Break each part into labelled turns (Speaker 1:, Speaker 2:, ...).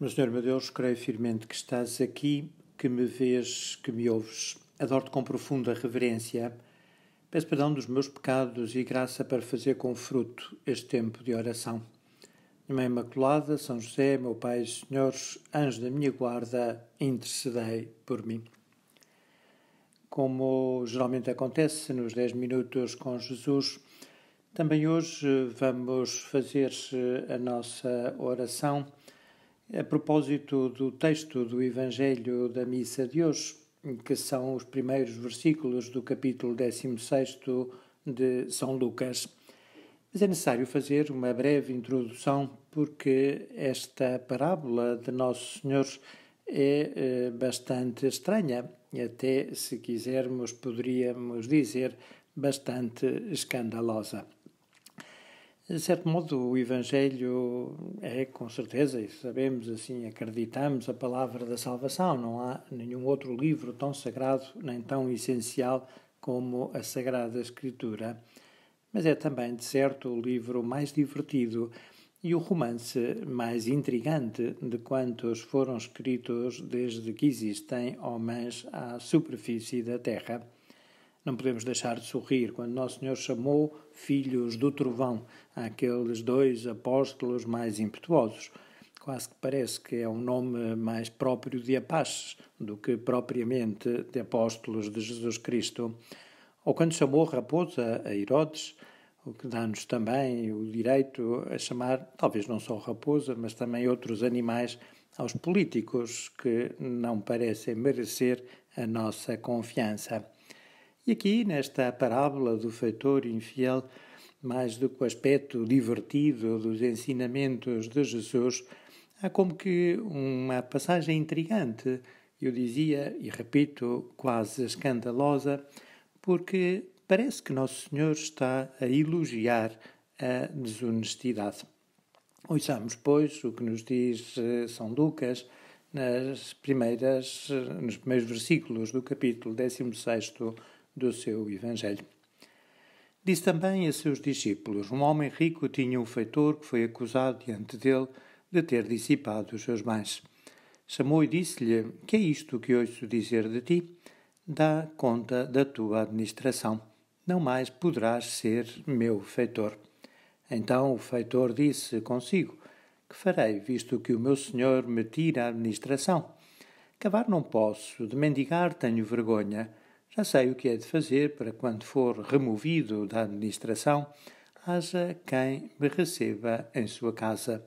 Speaker 1: Meu Senhor, meu Deus, creio firmemente que estás aqui, que me vês, que me ouves. Adoro-te com profunda reverência. Peço perdão dos meus pecados e graça para fazer com fruto este tempo de oração. Minha Mãe Imaculada, São José, meu Pai, Senhores, anjo da minha guarda, intercedei por mim. Como geralmente acontece nos 10 minutos com Jesus, também hoje vamos fazer a nossa oração a propósito do texto do Evangelho da Missa de hoje, que são os primeiros versículos do capítulo 16 de São Lucas. Mas é necessário fazer uma breve introdução, porque esta parábola de Nosso Senhor é eh, bastante estranha, e até, se quisermos, poderíamos dizer, bastante escandalosa. De certo modo, o Evangelho é, com certeza, e sabemos assim, acreditamos, a palavra da salvação. Não há nenhum outro livro tão sagrado nem tão essencial como a Sagrada Escritura. Mas é também, de certo, o livro mais divertido e o romance mais intrigante de quantos foram escritos desde que existem homens à superfície da Terra. Não podemos deixar de sorrir quando Nosso Senhor chamou filhos do trovão aqueles dois apóstolos mais impetuosos. Quase que parece que é um nome mais próprio de Apaches do que propriamente de apóstolos de Jesus Cristo. Ou quando chamou raposa a Herodes, o que dá-nos também o direito a chamar, talvez não só raposa, mas também outros animais aos políticos que não parecem merecer a nossa confiança. E aqui, nesta parábola do feitor infiel, mais do que o aspecto divertido dos ensinamentos de Jesus, há como que uma passagem intrigante, eu dizia e repito, quase escandalosa, porque parece que Nosso Senhor está a elogiar a desonestidade. Ouçamos, pois, o que nos diz eh, São Lucas nas primeiras, eh, nos primeiros versículos do capítulo 16 do seu Evangelho. Disse também a seus discípulos: Um homem rico tinha um feitor que foi acusado diante dele de ter dissipado os seus bens. Chamou e disse-lhe: Que é isto que ouço dizer de ti? Dá conta da tua administração. Não mais poderás ser meu feitor. Então o feitor disse consigo: Que farei, visto que o meu senhor me tira a administração? Cavar não posso, de mendigar tenho vergonha. Já sei o que é de fazer para quando for removido da administração, haja quem me receba em sua casa.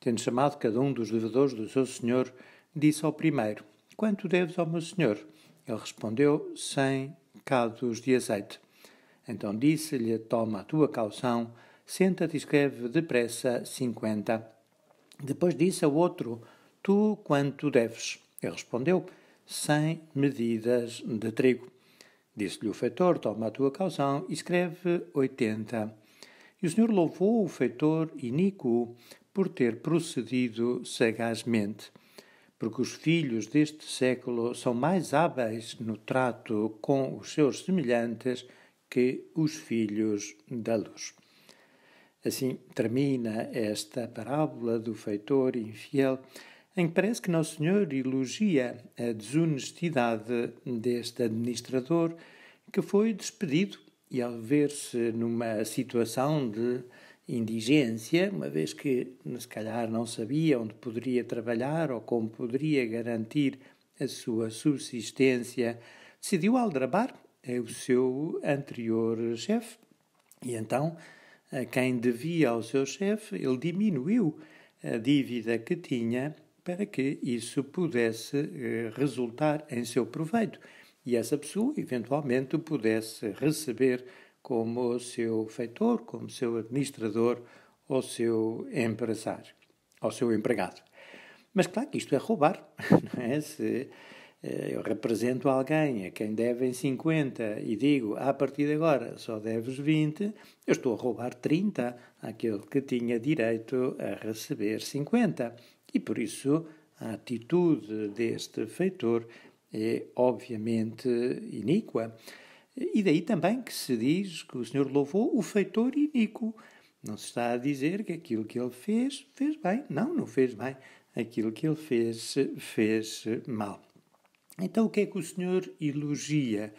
Speaker 1: Tendo chamado cada um dos devedores do seu senhor, disse ao primeiro: Quanto deves ao meu senhor? Ele respondeu: Cem cados de azeite. Então disse-lhe: Toma a tua calção, senta-te e escreve depressa cinquenta. Depois disse ao outro: Tu quanto deves? Ele respondeu: sem medidas de trigo. Disse-lhe o feitor: Toma a tua calção e escreve 80. E o senhor louvou o feitor iníquo por ter procedido sagazmente, porque os filhos deste século são mais hábeis no trato com os seus semelhantes que os filhos da luz. Assim termina esta parábola do feitor infiel em que parece que Nosso Senhor elogia a desonestidade deste administrador que foi despedido e, ao ver-se numa situação de indigência, uma vez que se calhar não sabia onde poderia trabalhar ou como poderia garantir a sua subsistência, decidiu aldrabar é o seu anterior chefe. E então, a quem devia ao seu chefe, ele diminuiu a dívida que tinha para que isso pudesse eh, resultar em seu proveito e essa pessoa eventualmente pudesse receber como seu feitor, como seu administrador ou seu empresário, ou seu empregado. Mas claro que isto é roubar, não é? Se eh, eu represento alguém a quem devem 50 e digo, a partir de agora só deves 20, eu estou a roubar 30 àquele que tinha direito a receber 50. E por isso a atitude deste feitor é obviamente iníqua. E daí também que se diz que o Senhor louvou o feitor iníquo. Não se está a dizer que aquilo que ele fez, fez bem. Não, não fez bem. Aquilo que ele fez, fez mal. Então, o que é que o Senhor elogia?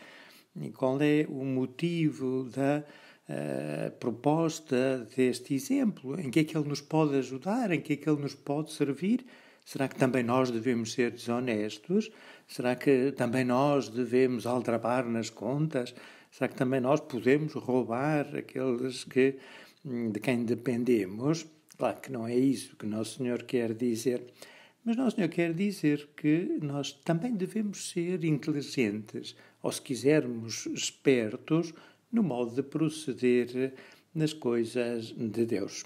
Speaker 1: E qual é o motivo da eh, proposta, deste exemplo? Em que é que ele nos pode ajudar? Em que é que ele nos pode servir? Será que também nós devemos ser desonestos? Será que também nós devemos aldrabar nas contas? Será que também nós podemos roubar aqueles que, hum, de quem dependemos? Claro que não é isso que Nosso Senhor quer dizer. Mas Nosso Senhor quer dizer que nós também devemos ser inteligentes, ou se quisermos, espertos no modo de proceder nas coisas de Deus.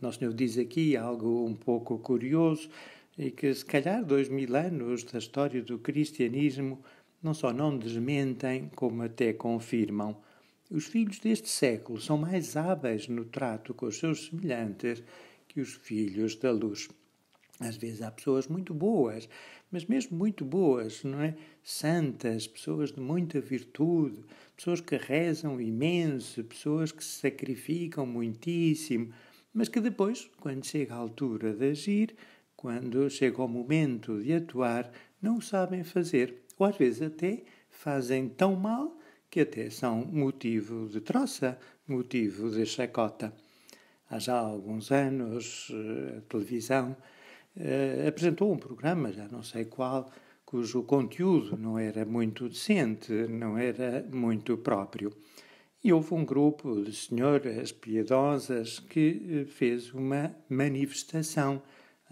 Speaker 1: Nosso Senhor diz aqui algo um pouco curioso e que, se calhar, dois mil anos da história do cristianismo não só não desmentem, como até confirmam. Os filhos deste século são mais hábeis no trato com os seus semelhantes que os filhos da luz. Às vezes há pessoas muito boas, mas mesmo muito boas, não é? Santas, pessoas de muita virtude, pessoas que rezam imenso, pessoas que se sacrificam muitíssimo, mas que depois, quando chega a altura de agir, quando chega o momento de atuar, não sabem fazer. Ou às vezes até fazem tão mal que até são motivo de troça, motivo de chacota. Há já alguns anos, eh, a televisão eh, apresentou um programa, já não sei qual, cujo conteúdo não era muito decente, não era muito próprio. E houve um grupo de senhoras piedosas que eh, fez uma manifestação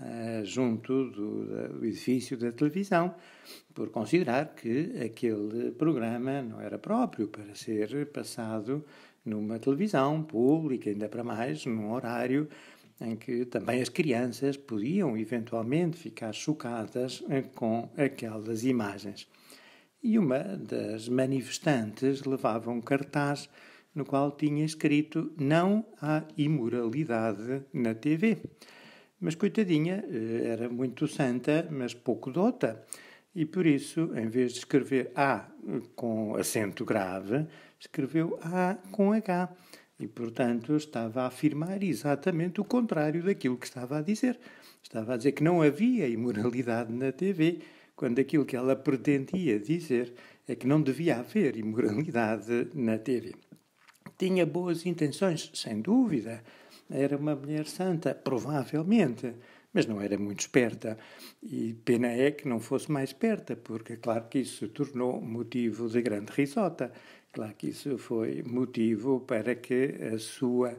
Speaker 1: uh, junto do, do, edifício da televisão, por considerar que aquele programa não era próprio para ser passado numa televisão pública, ainda para mais num horário em que também as crianças podiam eventualmente ficar chocadas eh, com aquelas imagens. E uma das manifestantes levava um cartaz no qual tinha escrito Não há imoralidade na TV. Mas, coitadinha, eh, era muito santa, mas pouco dota. E por isso, em vez de escrever A com acento grave, escreveu A com H e, portanto, estava a afirmar exatamente o contrário daquilo que estava a dizer. Estava a dizer que não havia imoralidade na TV, quando aquilo que ela pretendia dizer é que não devia haver imoralidade na TV. Tinha boas intenções, sem dúvida. Era uma mulher santa, provavelmente, mas não era muito esperta. E pena é que não fosse mais esperta, porque, claro, que isso se tornou motivo de grande risota. Claro que isso foi motivo para que a sua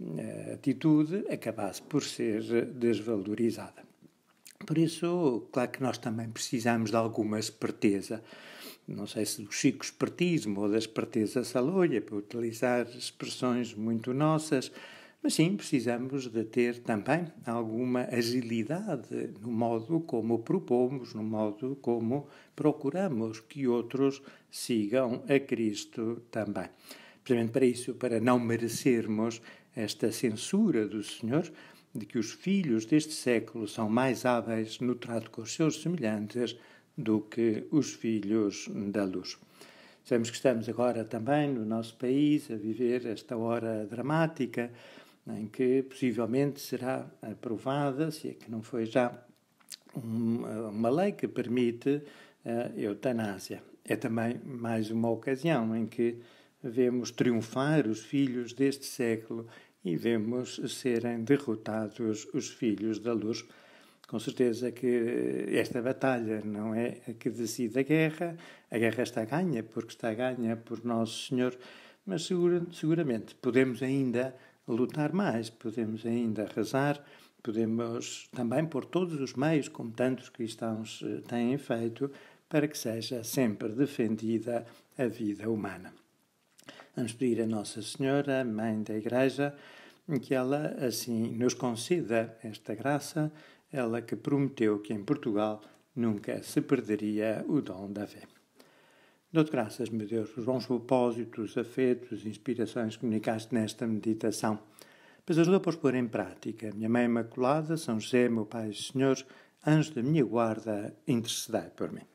Speaker 1: eh, atitude acabasse por ser desvalorizada. Por isso, claro que nós também precisamos de alguma esperteza. Não sei se do chico espertismo ou da esperteza salolha, para utilizar expressões muito nossas, mas sim, precisamos de ter também alguma agilidade no modo como propomos, no modo como procuramos que outros sigam a Cristo também. Precisamente para isso, para não merecermos esta censura do Senhor, de que os filhos deste século são mais hábeis no trato com os seus semelhantes do que os filhos da luz. Sabemos que estamos agora também no nosso país a viver esta hora dramática em que possivelmente será aprovada, se é que não foi já, uma lei que permite eh, a eutanásia. É também mais uma ocasião em que vemos triunfar os filhos deste século e vemos serem derrotados os filhos da luz. Com certeza que esta batalha não é a que decide a guerra, a guerra está ganha porque está ganha por Nosso Senhor, mas segura, seguramente podemos ainda lutar mais, podemos ainda rezar, podemos também por todos os meios, como tantos cristãos eh, têm feito, para que seja sempre defendida a vida humana. Vamos pedir a Nossa Senhora, Mãe da Igreja, que ela assim nos conceda esta graça, ela que prometeu que em Portugal nunca se perderia o dom da fé. Dou-te graças, meu Deus, os bons propósitos, afetos, inspirações que comunicaste nesta meditação. Pois ajuda a pôr em prática. Minha Mãe Imaculada, São José, meu Pai e Senhor, anjo da minha guarda, intercedai por mim.